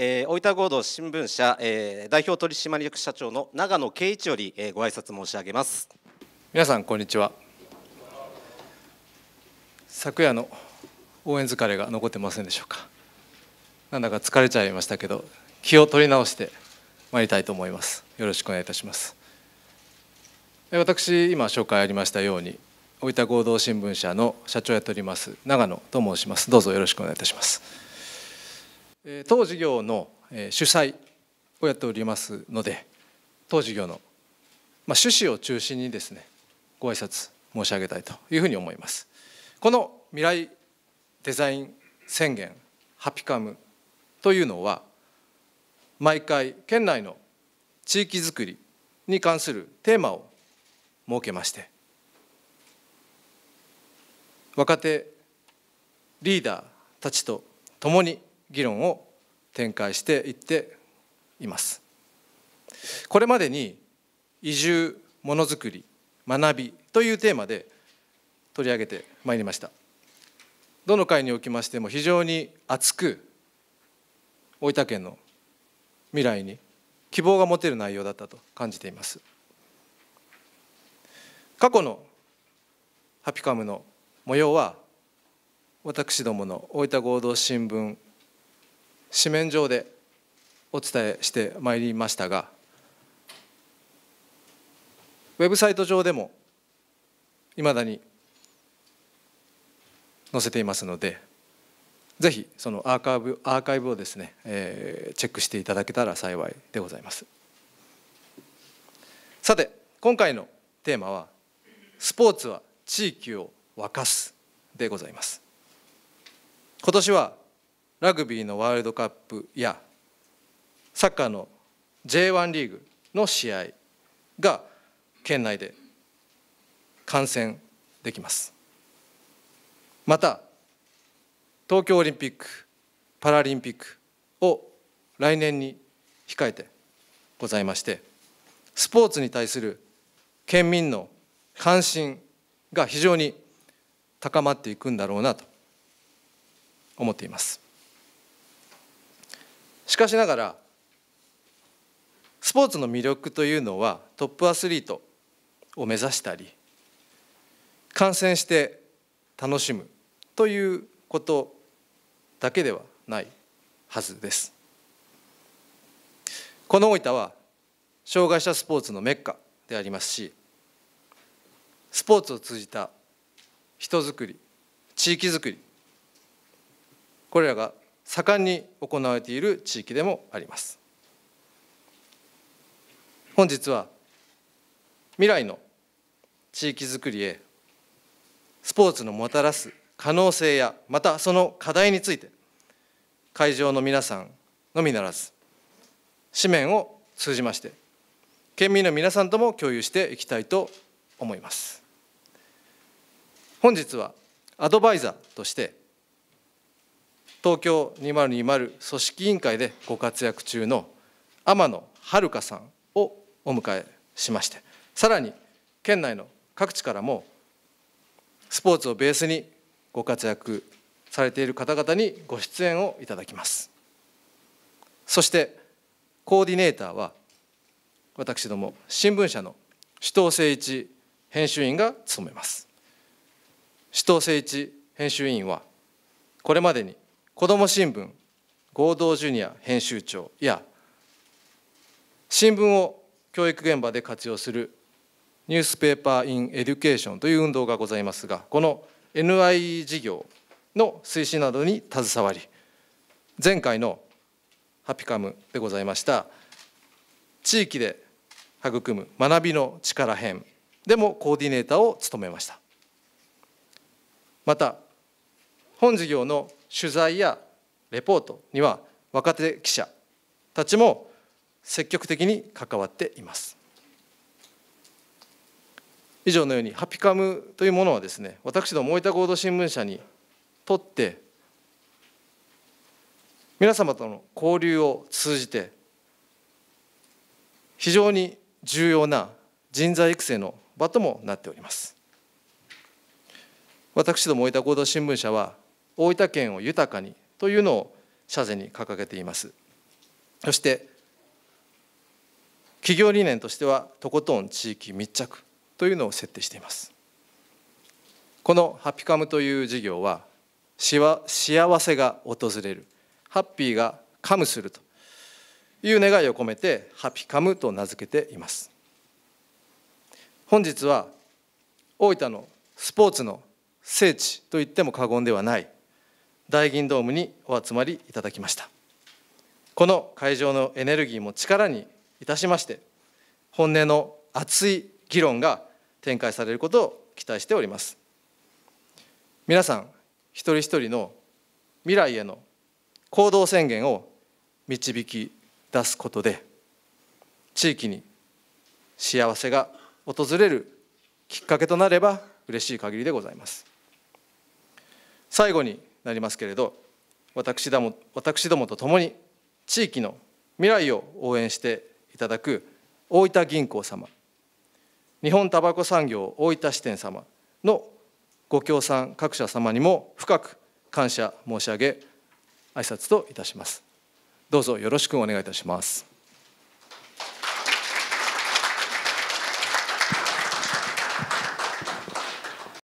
えー、大分合同新聞社、えー、代表取締役社長の長野圭一より、えー、ご挨拶申し上げます皆さんこんにちは昨夜の応援疲れが残ってませんでしょうかなんだか疲れちゃいましたけど気を取り直して参りたいと思いますよろしくお願いいたします私今紹介ありましたように大分合同新聞社の社長やっております長野と申しますどうぞよろしくお願いいたします当事業の主催をやっておりますので当事業の、まあ、趣旨を中心にですねご挨拶申し上げたいというふうに思いますこの未来デザイン宣言ハピカムというのは毎回県内の地域づくりに関するテーマを設けまして若手リーダーたちと共に議論を展開していっています。これまでに移住ものづくり学びというテーマで取り上げてまいりましたどの会におきましても非常に熱く大分県の未来に希望が持てる内容だったと感じています過去のハピカムの模様は私どもの大分合同新聞紙面上でお伝えしてまいりましたがウェブサイト上でもいまだに載せていますのでぜひそのアーカイブアーカイブをですね、えー、チェックしていただけたら幸いでございますさて今回のテーマは「スポーツは地域を沸かす」でございます今年はラグビーのワールドカップやサッカーの J1 リーグの試合が県内で観戦できますまた東京オリンピック・パラリンピックを来年に控えてございましてスポーツに対する県民の関心が非常に高まっていくんだろうなと思っています。しかしながらスポーツの魅力というのはトップアスリートを目指したり観戦して楽しむということだけではないはずですこの大分は障害者スポーツのメッカでありますしスポーツを通じた人づくり地域づくりこれらが盛んに行われている地域でもあります本日は未来の地域づくりへスポーツのもたらす可能性やまたその課題について会場の皆さんのみならず紙面を通じまして県民の皆さんとも共有していきたいと思います本日はアドバイザーとして東京2020組織委員会でご活躍中の天野遥さんをお迎えしましてさらに県内の各地からもスポーツをベースにご活躍されている方々にご出演をいただきますそしてコーディネーターは私ども新聞社の首藤誠一編集員が務めます首藤誠一編集員はこれまでに子ども新聞合同ジュニア編集長や新聞を教育現場で活用するニュースペーパー・イン・エデュケーションという運動がございますがこの NI e 事業の推進などに携わり前回のハピカムでございました地域で育む学びの力編でもコーディネーターを務めましたまた本事業の取材やレポートには若手記者たちも積極的に関わっています以上のようにハピカムというものはですね私ども大分合同新聞社にとって皆様との交流を通じて非常に重要な人材育成の場ともなっております私ども大分合同新聞社は大分県を豊かにというのを社是に掲げていますそして企業理念としてはとことん地域密着というのを設定していますこのハピカムという事業は幸せが訪れるハッピーがカムするという願いを込めてハピカムと名付けています本日は大分のスポーツの聖地といっても過言ではない大銀ドームにお集まりいただきましたこの会場のエネルギーも力にいたしまして本音の熱い議論が展開されることを期待しております皆さん一人一人の未来への行動宣言を導き出すことで地域に幸せが訪れるきっかけとなれば嬉しい限りでございます最後になりますけれど私ども私どもと共に地域の未来を応援していただく大分銀行様日本たばこ産業大分支店様のご協賛各社様にも深く感謝申し上げ挨拶といたしますどうぞよろしくお願いいたします